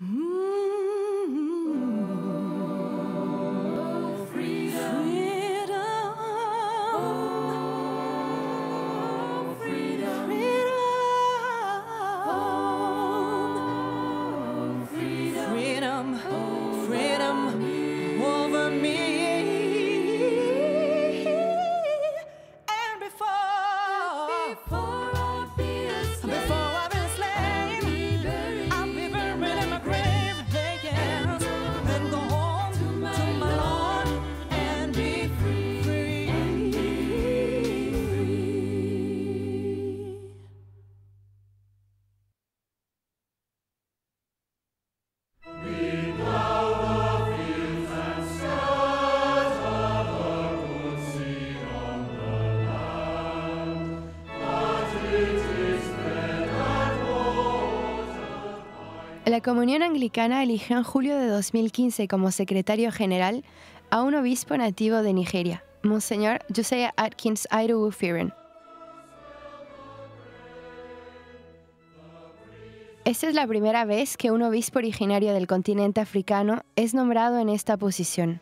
Hmm. La Comunión Anglicana eligió en julio de 2015 como secretario general a un obispo nativo de Nigeria, Monseñor Josiah Atkins Idowu Esta es la primera vez que un obispo originario del continente africano es nombrado en esta posición.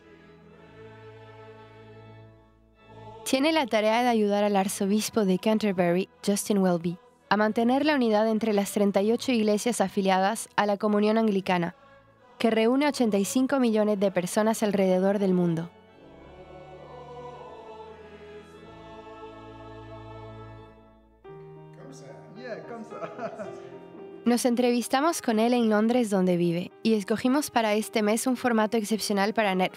Tiene la tarea de ayudar al arzobispo de Canterbury, Justin Welby, a mantener la unidad entre las 38 iglesias afiliadas a la Comunión Anglicana, que reúne 85 millones de personas alrededor del mundo. Nos entrevistamos con él en Londres donde vive y escogimos para este mes un formato excepcional para Net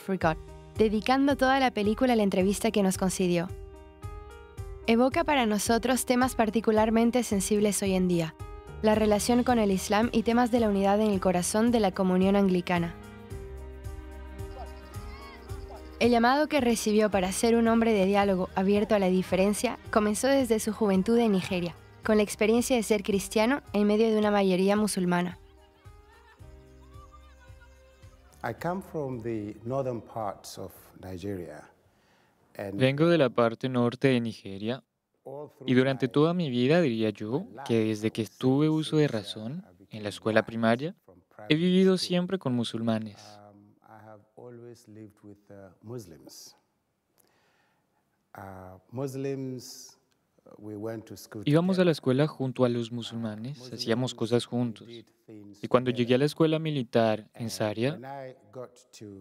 dedicando toda la película a la entrevista que nos concedió evoca para nosotros temas particularmente sensibles hoy en día, la relación con el Islam y temas de la unidad en el corazón de la comunión anglicana. El llamado que recibió para ser un hombre de diálogo abierto a la diferencia comenzó desde su juventud en Nigeria, con la experiencia de ser cristiano en medio de una mayoría musulmana. I come from the northern parts of Nigeria. Vengo de la parte norte de Nigeria y durante toda mi vida diría yo que desde que estuve uso de razón uh, en la escuela primaria, he vivido siempre con musulmanes. Um, Íbamos a la escuela junto a los musulmanes, hacíamos cosas juntos. Y cuando llegué a la escuela militar en Saria,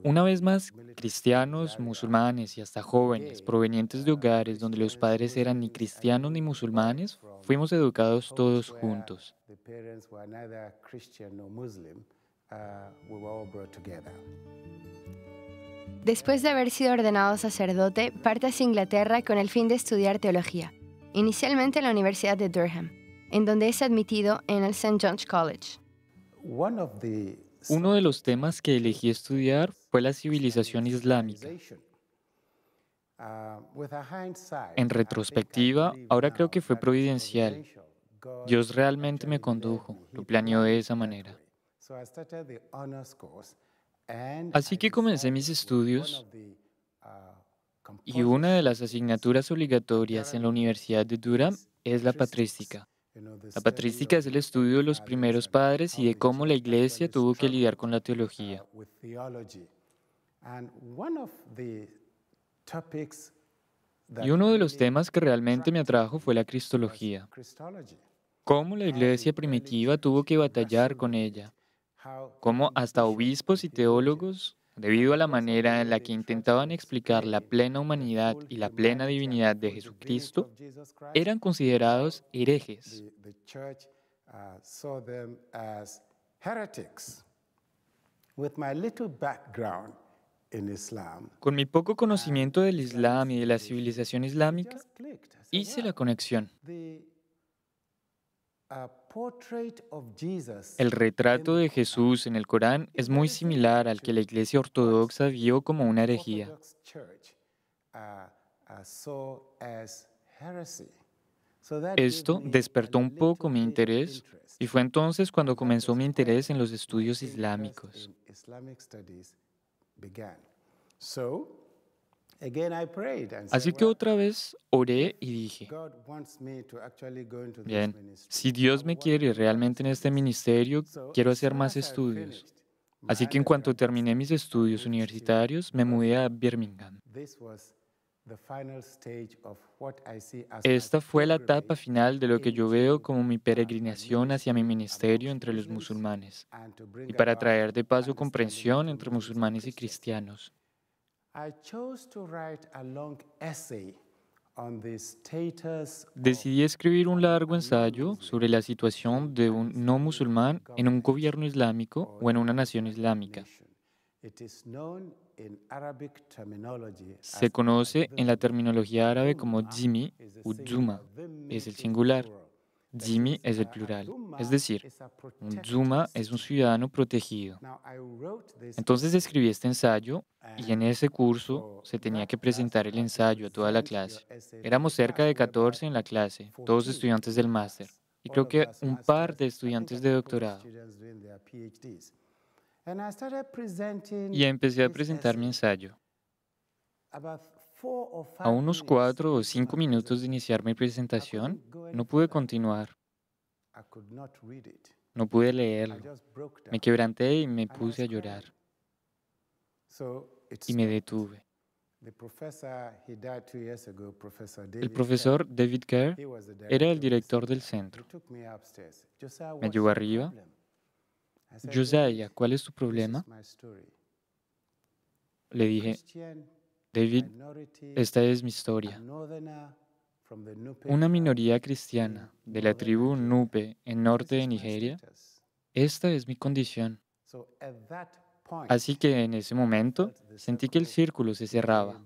una vez más, cristianos, musulmanes y hasta jóvenes provenientes de uh, hogares donde los padres eran ni cristianos ni musulmanes, fuimos educados todos juntos. Uh, Después de haber sido ordenado sacerdote, parte a Inglaterra con el fin de estudiar teología inicialmente en la Universidad de Durham, en donde es admitido en el St. John's College. Uno de los temas que elegí estudiar fue la civilización islámica. Uh, en retrospectiva, ahora creo que fue providencial. Dios realmente me condujo, lo planeó de esa manera. Así que comencé mis estudios uh, y una de las asignaturas obligatorias en la Universidad de Durham es la patrística. La patrística es el estudio de los primeros padres y de cómo la iglesia tuvo que lidiar con la uh, teología. Y uno de los temas que realmente me atrajo fue la cristología. Cómo la iglesia primitiva tuvo que batallar con ella. Cómo hasta obispos y teólogos debido a la manera en la que intentaban explicar la plena humanidad y la plena divinidad de Jesucristo, eran considerados herejes. Con mi poco conocimiento del uh, Islam y de la civilización islámica, hice la conexión. El retrato de Jesús en el Corán es muy similar al que la Iglesia Ortodoxa vio como una herejía. Uh, uh, Esto despertó un poco mi interés y fue entonces cuando comenzó mi interés en los estudios islámicos. Así que otra vez oré y dije, bien, si Dios me quiere realmente en este ministerio, quiero hacer más estudios. Así que en cuanto terminé mis estudios universitarios, me mudé a Birmingham. Esta fue la etapa final de lo que yo veo como mi peregrinación hacia mi ministerio entre los musulmanes y para traer de paso comprensión entre musulmanes y cristianos. Decidí escribir un largo ensayo sobre la situación de un no musulmán en un gobierno islámico o en una nación islámica. Se conoce en la terminología árabe como dhimmi o Juma, es el singular. Jimmy es el plural, es decir, un Zuma es un ciudadano protegido. Entonces escribí este ensayo y en ese curso se tenía que presentar el ensayo a toda la clase. Éramos cerca de 14 en la clase, todos estudiantes del máster, y creo que un par de estudiantes de doctorado. Y empecé a presentar mi ensayo. A unos cuatro o cinco minutos de iniciar mi presentación, no pude continuar. No pude leerlo. Me quebranté y me puse a llorar. Y me detuve. El profesor David Kerr era el director del centro. Me llevó arriba. Josiah, ¿cuál es tu problema? Le dije, David, esta es mi historia. Una minoría cristiana de la tribu Nupe en norte de Nigeria, esta es mi condición. Así que en ese momento sentí que el círculo se cerraba.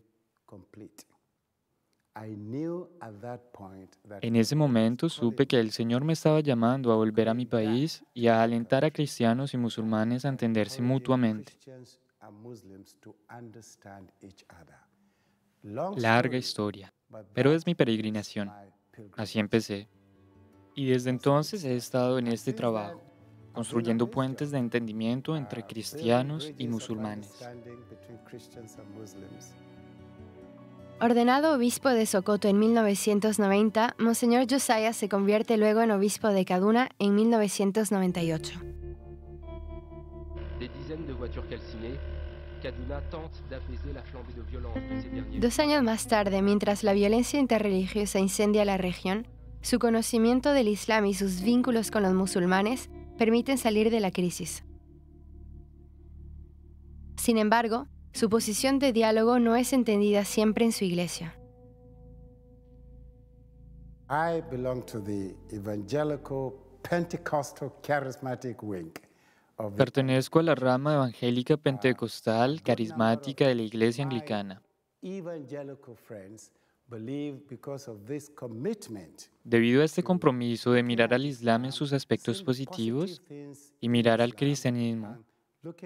En ese momento supe que el Señor me estaba llamando a volver a mi país y a alentar a cristianos y musulmanes a entenderse mutuamente. Larga historia, pero es mi peregrinación. Así empecé. Y desde entonces he estado en este trabajo, construyendo puentes de entendimiento entre cristianos y musulmanes. Ordenado obispo de Socoto en 1990, Monseñor Josiah se convierte luego en obispo de Kaduna en 1998. Dos años más tarde, mientras la violencia interreligiosa incendia la región, su conocimiento del Islam y sus vínculos con los musulmanes permiten salir de la crisis. Sin embargo, su posición de diálogo no es entendida siempre en su iglesia. I belong to the evangelical Pentecostal charismatic Pertenezco a la rama evangélica pentecostal carismática de la Iglesia Anglicana. Debido a este compromiso de mirar al Islam en sus aspectos positivos y mirar al cristianismo,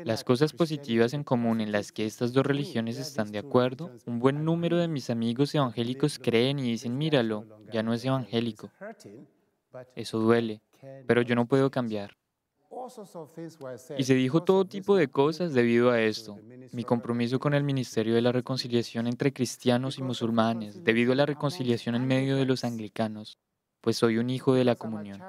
las cosas positivas en común en las que estas dos religiones están de acuerdo, un buen número de mis amigos evangélicos creen y dicen, míralo, ya no es evangélico. Eso duele, pero yo no puedo cambiar. Y se dijo todo tipo de cosas debido a esto. Mi compromiso con el Ministerio de la Reconciliación entre cristianos y musulmanes, debido a la reconciliación en medio de los anglicanos, pues soy un hijo de la comunión.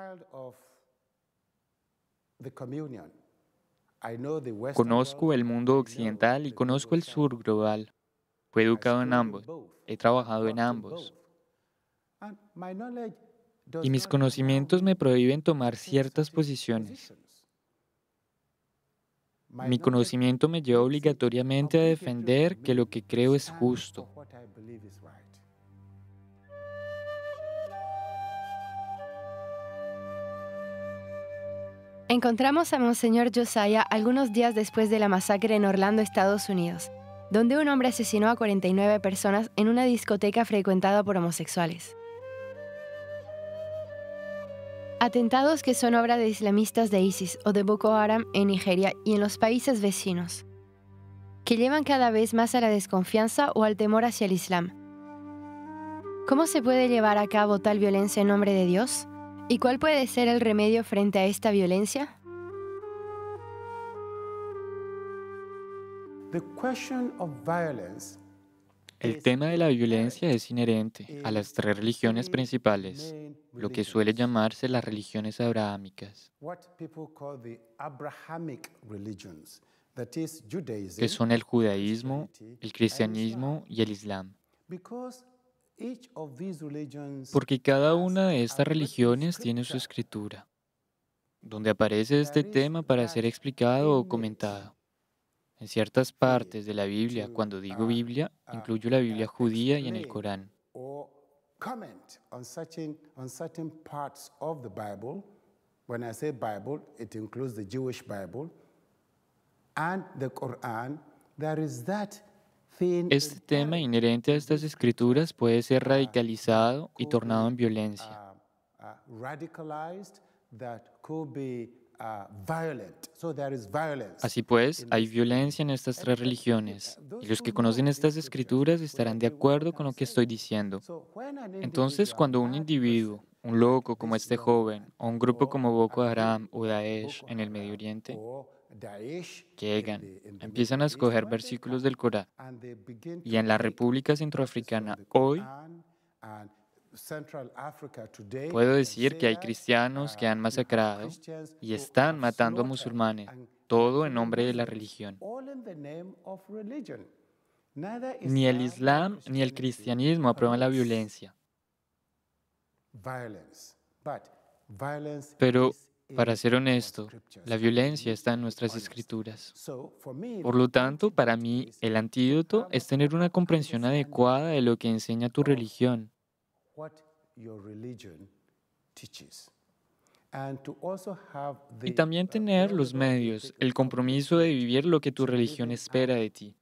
Conozco el mundo occidental y conozco el sur global. Fui educado en ambos, he trabajado en ambos. Y mis conocimientos me prohíben tomar ciertas posiciones. Mi conocimiento me lleva obligatoriamente a defender que lo que creo es justo. Encontramos a Monseñor Josiah algunos días después de la masacre en Orlando, Estados Unidos, donde un hombre asesinó a 49 personas en una discoteca frecuentada por homosexuales. Atentados que son obra de islamistas de ISIS o de Boko Haram en Nigeria y en los países vecinos, que llevan cada vez más a la desconfianza o al temor hacia el Islam. ¿Cómo se puede llevar a cabo tal violencia en nombre de Dios? ¿Y cuál puede ser el remedio frente a esta violencia? The question of violence el tema de la ah, violencia es inherente a las tres religiones principales, lo que suele llamarse las religiones abrahámicas, que son el judaísmo, el cristianismo y el islam. Porque cada una de estas religiones tiene su escritura, donde aparece este tema para ser explicado o comentado. En ciertas partes de la Biblia, cuando digo Biblia, incluyo la Biblia judía y en el Corán. este tema inherente a estas escrituras puede ser uh, radicalizado y tornado en violencia. Uh, uh, Así pues, hay violencia en estas tres religiones y los que conocen estas escrituras estarán de acuerdo con lo que estoy diciendo. Entonces, cuando un individuo, un loco como este joven, o un grupo como Boko Haram o Daesh en el Medio Oriente, llegan, empiezan a escoger versículos del Corán y en la República Centroafricana hoy Puedo decir que hay cristianos que han uh, masacrado y están matando a musulmanes, todo en nombre de la religión. Ni el Islam ni el cristianismo aprueban la violencia. Pero, para ser honesto, la violencia está en nuestras escrituras. Por lo tanto, para mí, el antídoto es tener una comprensión adecuada de lo que enseña tu religión y también uh, tener los medios, el compromiso de vivir lo que tu religión espera de ti.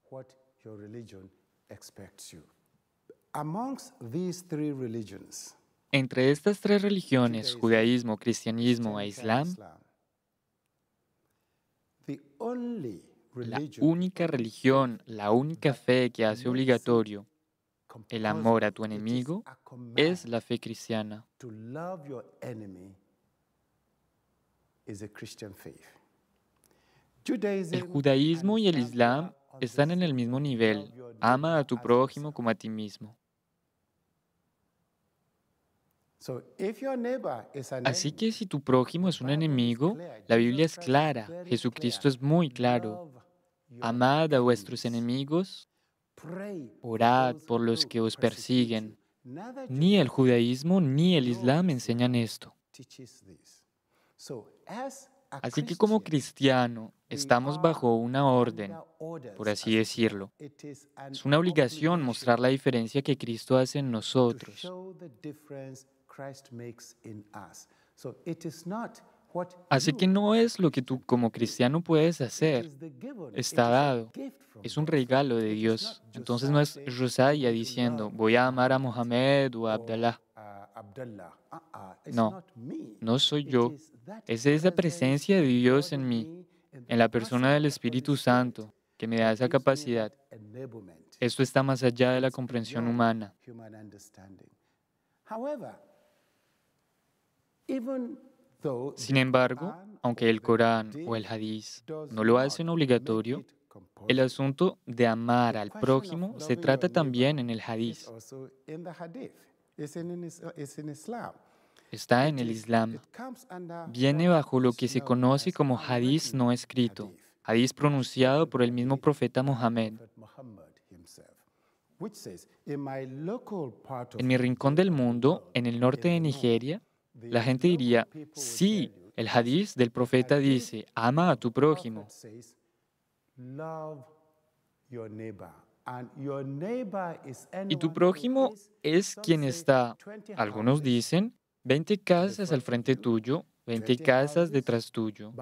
Entre estas tres religiones, judaísmo, cristianismo e islam, la única religión, la única fe que hace obligatorio el amor a tu enemigo es la fe cristiana. El judaísmo y el islam están en el mismo nivel. Ama a tu prójimo como a ti mismo. Así que si tu prójimo es un enemigo, la Biblia es clara, Jesucristo es muy claro. Amad a vuestros enemigos, Orad por los que os persiguen. Ni el judaísmo ni el islam enseñan esto. Así que como cristiano estamos bajo una orden, por así decirlo. Es una obligación mostrar la diferencia que Cristo hace en nosotros. Así que no es lo que tú como cristiano puedes hacer. Está dado. Es un regalo de Dios. Entonces no es Rosalia diciendo, voy a amar a Mohamed o a uh, Abdallah. Uh-uh. No, no soy yo. Es esa presencia de Dios en mí, en la persona del Espíritu Santo, que me da esa capacidad. Esto está más allá de la comprensión humana. Sin embargo, aunque el Corán o el Hadith no lo hacen obligatorio, el asunto de amar al prójimo se trata también en el Hadith. Está en el Islam. Viene bajo lo que se conoce como Hadith no escrito, Hadith pronunciado por el mismo profeta Mohammed. En mi rincón del mundo, en el norte de Nigeria, la gente diría, sí, el hadiz del profeta dice, ama a tu prójimo. Y tu prójimo es quien está, algunos dicen, 20 casas al frente tuyo, 20 casas detrás tuyo,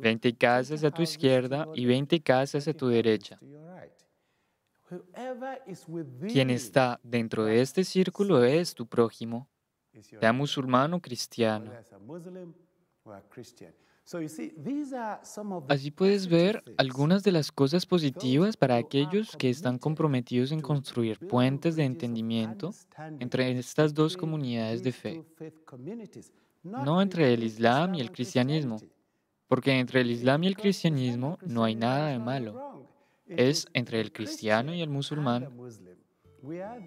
20 casas a tu izquierda y 20 casas a tu derecha. Quien está dentro de este círculo es tu prójimo sea musulmán o cristiano. Así puedes ver algunas de las cosas positivas para aquellos que están comprometidos en construir puentes de entendimiento entre estas dos comunidades de fe, no entre el Islam y el cristianismo, porque entre el Islam y el cristianismo no hay nada de malo, es entre el cristiano y el musulmán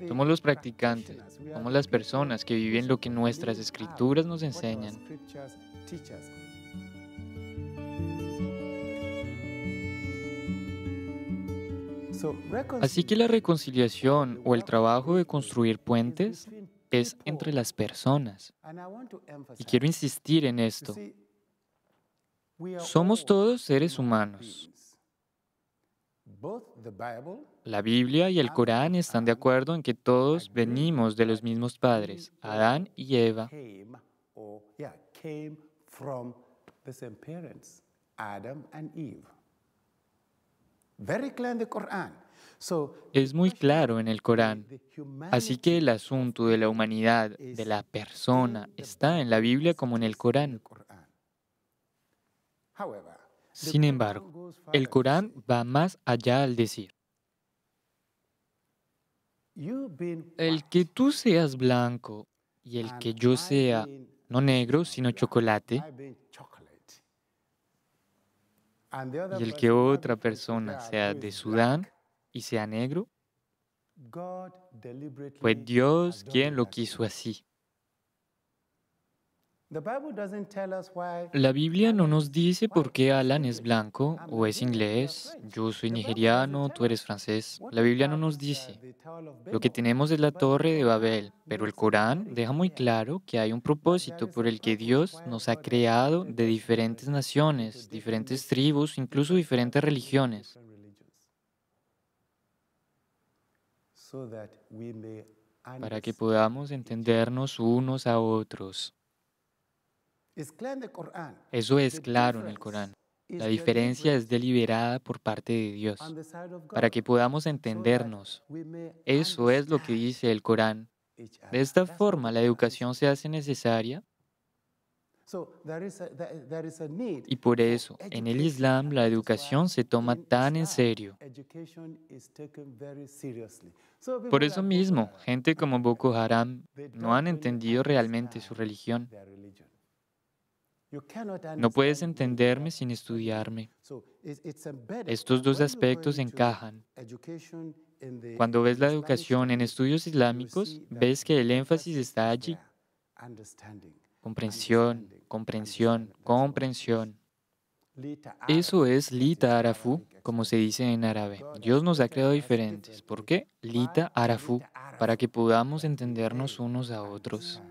somos los practicantes, somos las personas que viven lo que nuestras escrituras nos enseñan. Así que la reconciliación o el trabajo de construir puentes es entre las personas. Y quiero insistir en esto. Somos todos seres humanos. La Biblia y el Corán están de acuerdo en que todos venimos de los mismos padres, Adán y Eva. Es muy claro en el Corán. Así que el asunto de la humanidad, de la persona, está en la Biblia como en el Corán. Sin embargo, el Corán va más allá al decir, el que tú seas blanco y el que yo sea no negro, sino chocolate, y el que otra persona sea de Sudán y sea negro, fue pues Dios quien lo quiso así. La Biblia no nos dice por qué Alan es blanco o es inglés, yo soy nigeriano, tú eres francés. La Biblia no nos dice. Lo que tenemos es la torre de Babel, pero el Corán deja muy claro que hay un propósito por el que Dios nos ha creado de diferentes naciones, diferentes tribus, incluso diferentes religiones. Para que podamos entendernos unos a otros. Eso es claro en el Corán. La diferencia es deliberada por parte de Dios, para que podamos entendernos. Eso es lo que dice el Corán. De esta forma, la educación se hace necesaria y por eso, en el Islam, la educación se toma tan en serio. Por eso mismo, gente como Boko Haram no han entendido realmente su religión. No puedes entenderme sin estudiarme. Estos dos aspectos encajan. Cuando ves la educación en estudios islámicos, ves que el énfasis está allí. Comprensión, comprensión, comprensión. Eso es Lita Arafu, como se dice en árabe. Dios nos ha creado diferentes. ¿Por qué? Lita Arafu, para que podamos entendernos unos a otros.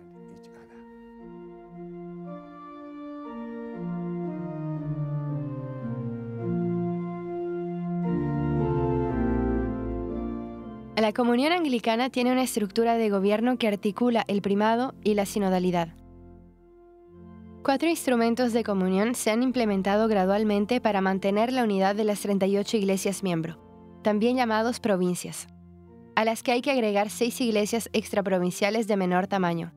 comunión anglicana tiene una estructura de gobierno que articula el primado y la sinodalidad. Cuatro instrumentos de comunión se han implementado gradualmente para mantener la unidad de las 38 iglesias miembro, también llamados provincias, a las que hay que agregar seis iglesias extraprovinciales de menor tamaño.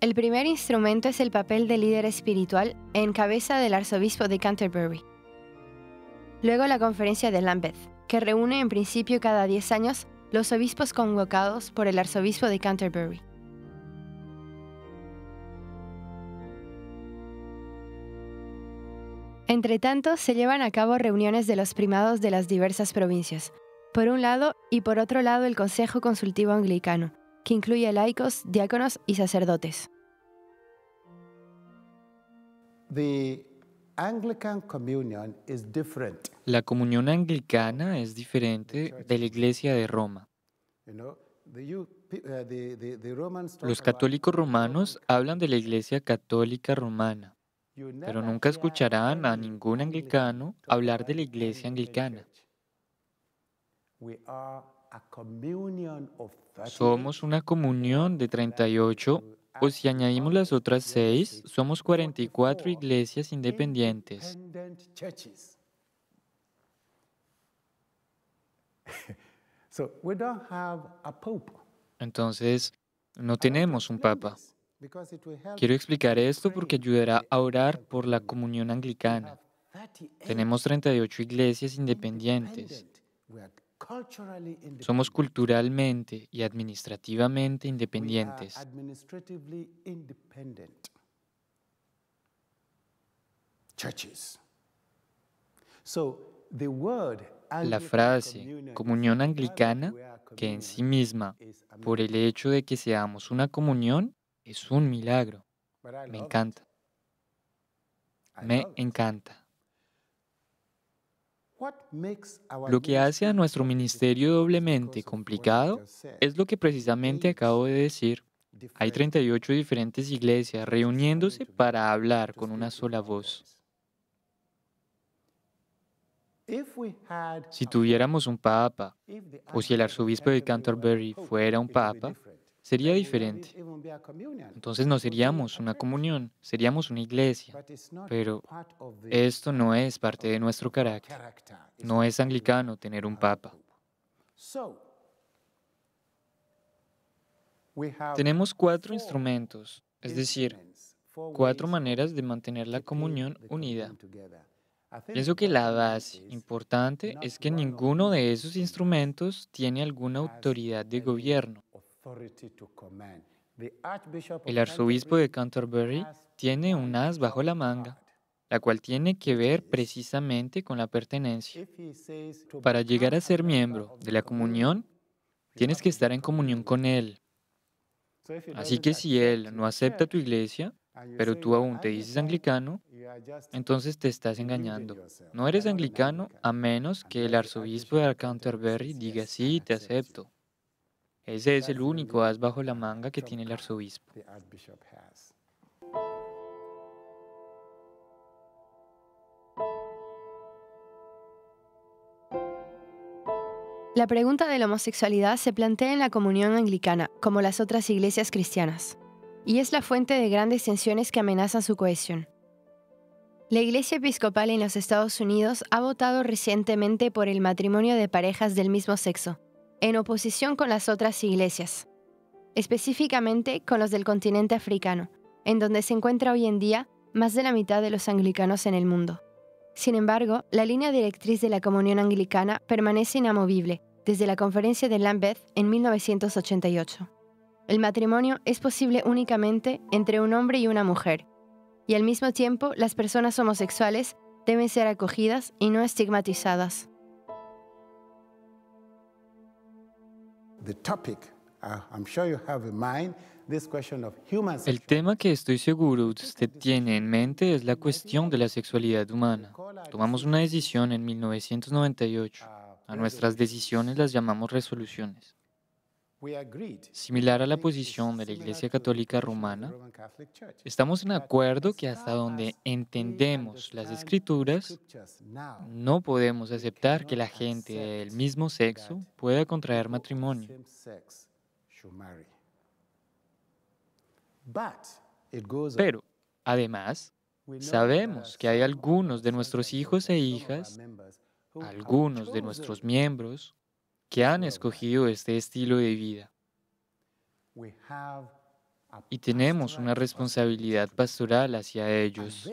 El primer instrumento es el papel de líder espiritual en cabeza del arzobispo de Canterbury. Luego la conferencia de Lambeth, que reúne en principio cada 10 años los obispos convocados por el arzobispo de Canterbury. Entre tanto, se llevan a cabo reuniones de los primados de las diversas provincias, por un lado y por otro lado el Consejo Consultivo Anglicano, que incluye laicos, diáconos y sacerdotes. La comunión anglicana es diferente de la Iglesia de Roma. Uh, Los católicos romanos hablan de la Iglesia Católica Romana, pero nunca escucharán a ningún anglicano hablar de la Iglesia Anglicana. Somos una comunión de 38 o si añadimos las otras seis, somos 44 iglesias independientes. Entonces, no tenemos un papa. Quiero explicar esto porque ayudará a orar por la comunión anglicana. Tenemos 38 iglesias independientes. Somos culturalmente y administrativamente independientes. La frase comunión anglicana, que en sí misma, por el hecho de que seamos una comunión, es un milagro. Me encanta. Me encanta. Lo que hace a nuestro ministerio doblemente complicado es lo que precisamente acabo de decir. Hay 38 diferentes iglesias reuniéndose para hablar con una sola voz. Si tuviéramos un papa, o si el arzobispo de Canterbury fuera un papa, sería diferente. Entonces no seríamos una comunión, seríamos una iglesia. Pero esto no es parte de nuestro carácter. No es anglicano tener un papa. Tenemos cuatro instrumentos, es decir, cuatro maneras de mantener la comunión unida. Pienso que la base importante es que ninguno de esos instrumentos tiene alguna autoridad de gobierno. El arzobispo de Canterbury tiene un as bajo la manga, la cual tiene que ver precisamente con la pertenencia. Para llegar a ser miembro de la comunión, tienes que estar en comunión con Él. Así que si Él no acepta tu iglesia, pero tú aún te dices anglicano, entonces te estás engañando. No eres anglicano a menos que el arzobispo de Canterbury diga sí, te acepto. Ese es el único as bajo la manga que tiene el arzobispo. La pregunta de la homosexualidad se plantea en la comunión anglicana, como las otras iglesias cristianas, y es la fuente de grandes tensiones que amenazan su cohesión. La Iglesia Episcopal en los Estados Unidos ha votado recientemente por el matrimonio de parejas del mismo sexo, en oposición con las otras iglesias, específicamente con los del continente africano, en donde se encuentra hoy en día más de la mitad de los anglicanos en el mundo. Sin embargo, la línea directriz de la comunión anglicana permanece inamovible desde la conferencia de Lambeth en 1988. El matrimonio es posible únicamente entre un hombre y una mujer, y al mismo tiempo las personas homosexuales deben ser acogidas y no estigmatizadas. el tema que estoy seguro usted tiene en mente es la cuestión de la sexualidad humana. Tomamos una decisión en 1998. A nuestras decisiones las llamamos resoluciones. Similar a la posición de la Iglesia Católica Romana, estamos en acuerdo que hasta donde entendemos las escrituras, no podemos aceptar que la gente del mismo sexo pueda contraer matrimonio. Pero, además, sabemos que hay e algunos de nuestros hijos e hijas, algunos de nuestros miembros, que han escogido este estilo de vida. Y tenemos una responsabilidad pastoral hacia ellos.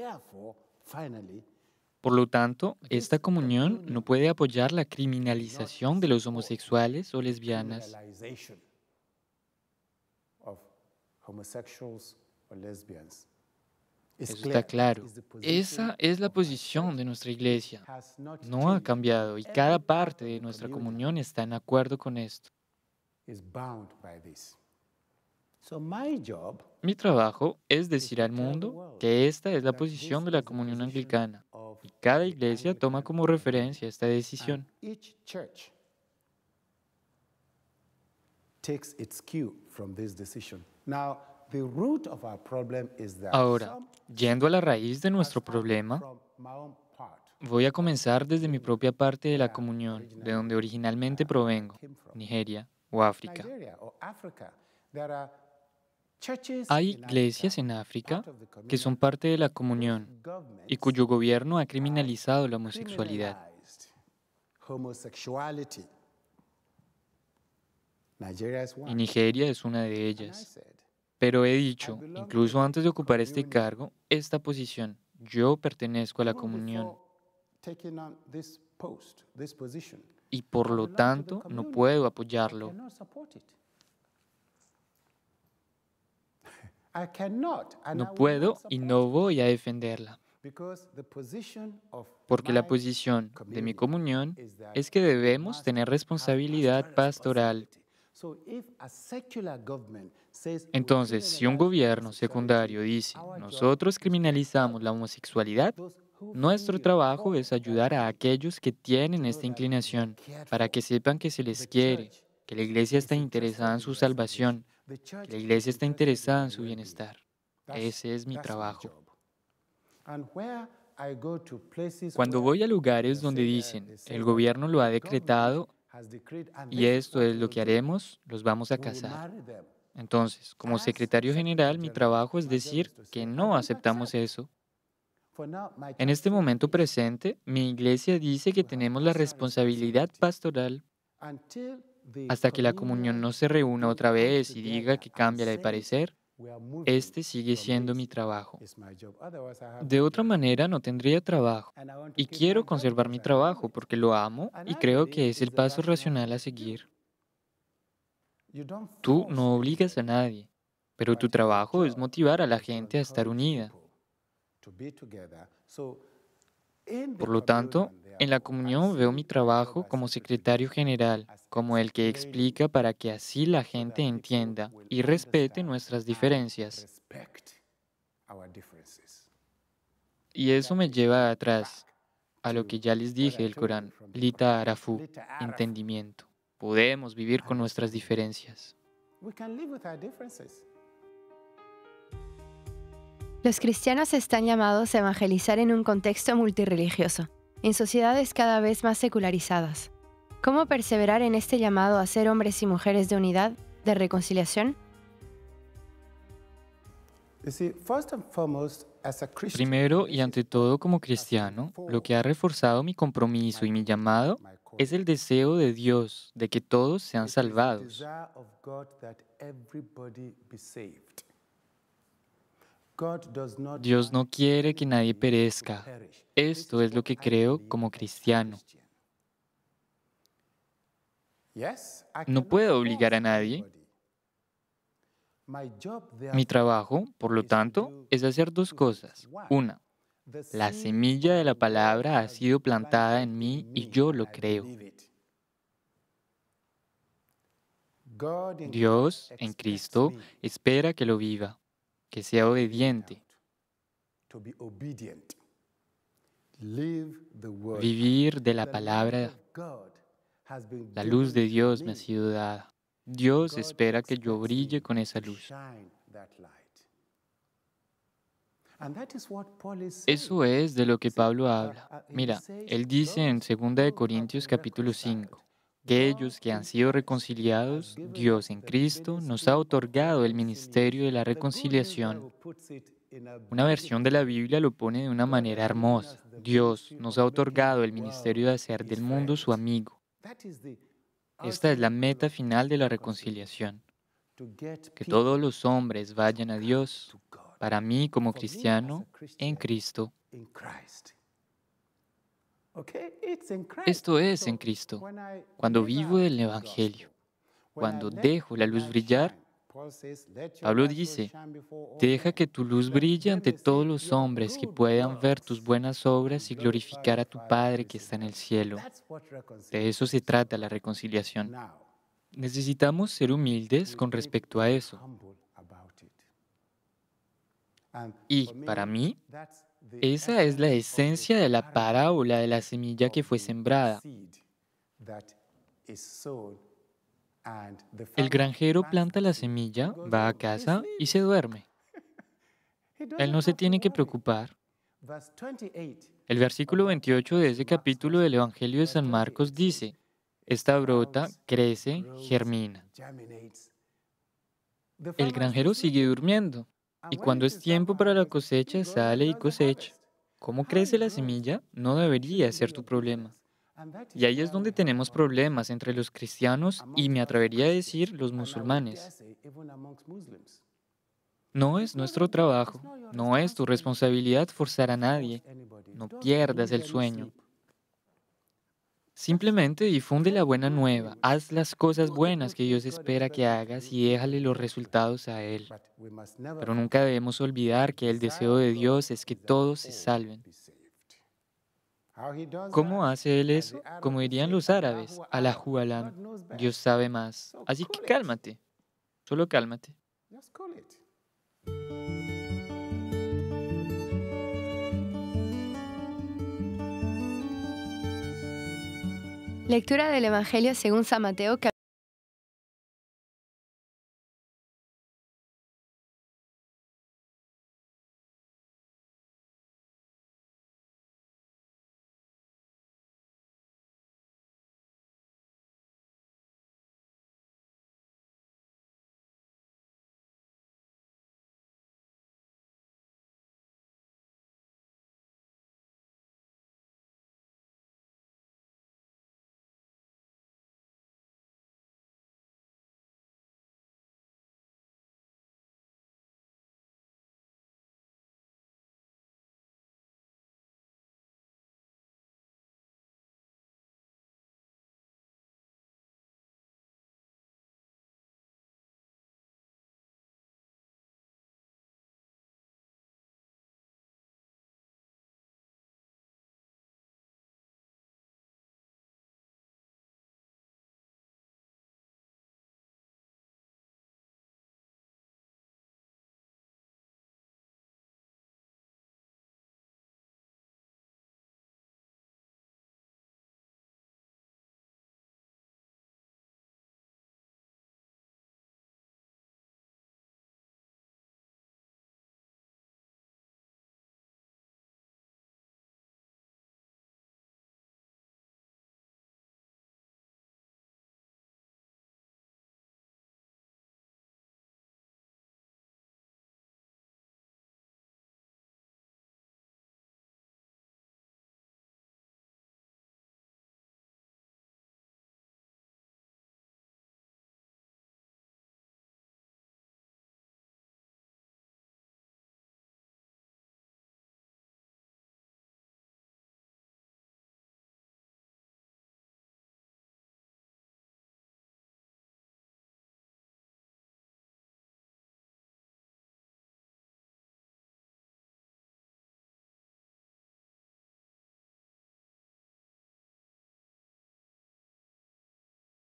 Por lo tanto, esta comunión no puede apoyar la criminalización de los homosexuales o lesbianas. Eso está claro. Esa es la posición de nuestra iglesia. No ha cambiado y cada parte de nuestra comunión está en acuerdo con esto. Mi trabajo es decir al mundo que esta es la posición de la comunión anglicana y cada iglesia toma como referencia esta decisión. Ahora, yendo a la raíz de nuestro problema, voy a comenzar desde mi propia parte de la comunión, de donde originalmente provengo, Nigeria o África. Hay iglesias en África que son parte de la comunión y cuyo gobierno ha criminalizado la homosexualidad. Y Nigeria es una de ellas. Pero he dicho, incluso antes de ocupar este cargo, esta posición, yo pertenezco a la comunión. Y por lo tanto, no puedo apoyarlo. No puedo y no voy a defenderla. Porque la posición de mi comunión es que debemos tener responsabilidad pastoral Oh, Entonces, si un gobierno secundario dice, nosotros criminalizamos la homosexualidad, nuestro trabajo es ayudar a aquellos que tienen esta inclinación para que sepan que se les quiere, que la iglesia está interesada en su salvación, que la iglesia está interesada en su bienestar. Ese es mi trabajo. Cuando voy a lugares donde dicen, el gobierno lo ha decretado, y esto es lo que haremos, los vamos a casar. Entonces, como secretario general, mi trabajo es decir que no aceptamos eso. En este momento presente, mi iglesia dice que tenemos la responsabilidad pastoral hasta que la comunión no se reúna otra vez y diga que cambia de parecer. Este sigue siendo mi trabajo. De otra manera no tendría trabajo. Y quiero conservar mi trabajo porque lo amo y creo que es el paso racional a seguir. Tú no obligas a nadie, pero tu trabajo es motivar a la gente a estar unida. Por lo tanto, en la comunión veo mi trabajo como secretario general, como el que explica para que así la gente entienda y respete nuestras diferencias. Y eso me lleva atrás a lo que ya les dije el Corán, Lita Arafu, entendimiento. Podemos vivir con nuestras diferencias. Los cristianos están llamados a evangelizar en un contexto multirreligioso, en sociedades cada vez más secularizadas. ¿Cómo perseverar en este llamado a ser hombres y mujeres de unidad, de reconciliación? Primero y ante todo como cristiano, lo que ha reforzado mi compromiso y mi llamado es el deseo de Dios de que todos sean salvados. Dios no quiere que nadie perezca. Esto es lo que creo como cristiano. No puedo obligar a nadie. Mi trabajo, por lo tanto, es hacer dos cosas. Una, la semilla de la palabra ha sido plantada en mí y yo lo creo. Dios, en Cristo, espera que lo viva que sea obediente. Vivir de la palabra. La luz de Dios me ha sido dada. Dios espera que yo brille con esa luz. Eso es de lo que Pablo uh, habla. Uh, Mira, él dice en 2 Corintios capítulo 5, aquellos que han sido reconciliados, Dios en Cristo nos ha otorgado el ministerio de la reconciliación. Una versión de la Biblia lo pone de una manera hermosa. Dios nos ha otorgado el ministerio de hacer del mundo su amigo. Esta es la meta final de la reconciliación. Que todos los hombres vayan a Dios, para mí como cristiano, en Cristo. Esto es en Cristo. Cuando vivo el Evangelio, cuando dejo la luz brillar, Pablo dice, deja que tu luz brille ante todos los hombres que puedan ver tus buenas obras y glorificar a tu Padre que está en el cielo. De eso se trata la reconciliación. Necesitamos ser humildes con respecto a eso. Y para mí, esa es la esencia de la parábola de la semilla que fue sembrada. El granjero planta la semilla, va a casa y se duerme. Él no se tiene que preocupar. El versículo 28 de ese capítulo del Evangelio de San Marcos dice, esta brota crece, germina. El granjero sigue durmiendo. Ah, y cuando es tiempo para la cosecha, sale y cosecha. ¿Cómo crece la semilla? No debería ser tu pues, problema. Y ahí es donde tenemos problemas entre los cristianos y me atrevería a pues, decir los musulmanes. No es nuestro trabajo, no es tu responsabilidad forzar a nadie. No pierdas el sueño. Simplemente difunde la buena nueva, haz las cosas buenas que Dios espera que hagas y déjale los resultados a Él. Pero nunca debemos olvidar que el deseo de Dios es que todos se salven. ¿Cómo hace Él eso? Como dirían los árabes, hubalam. Dios sabe más. Así que cálmate, solo cálmate. Lectura del Evangelio según San Mateo,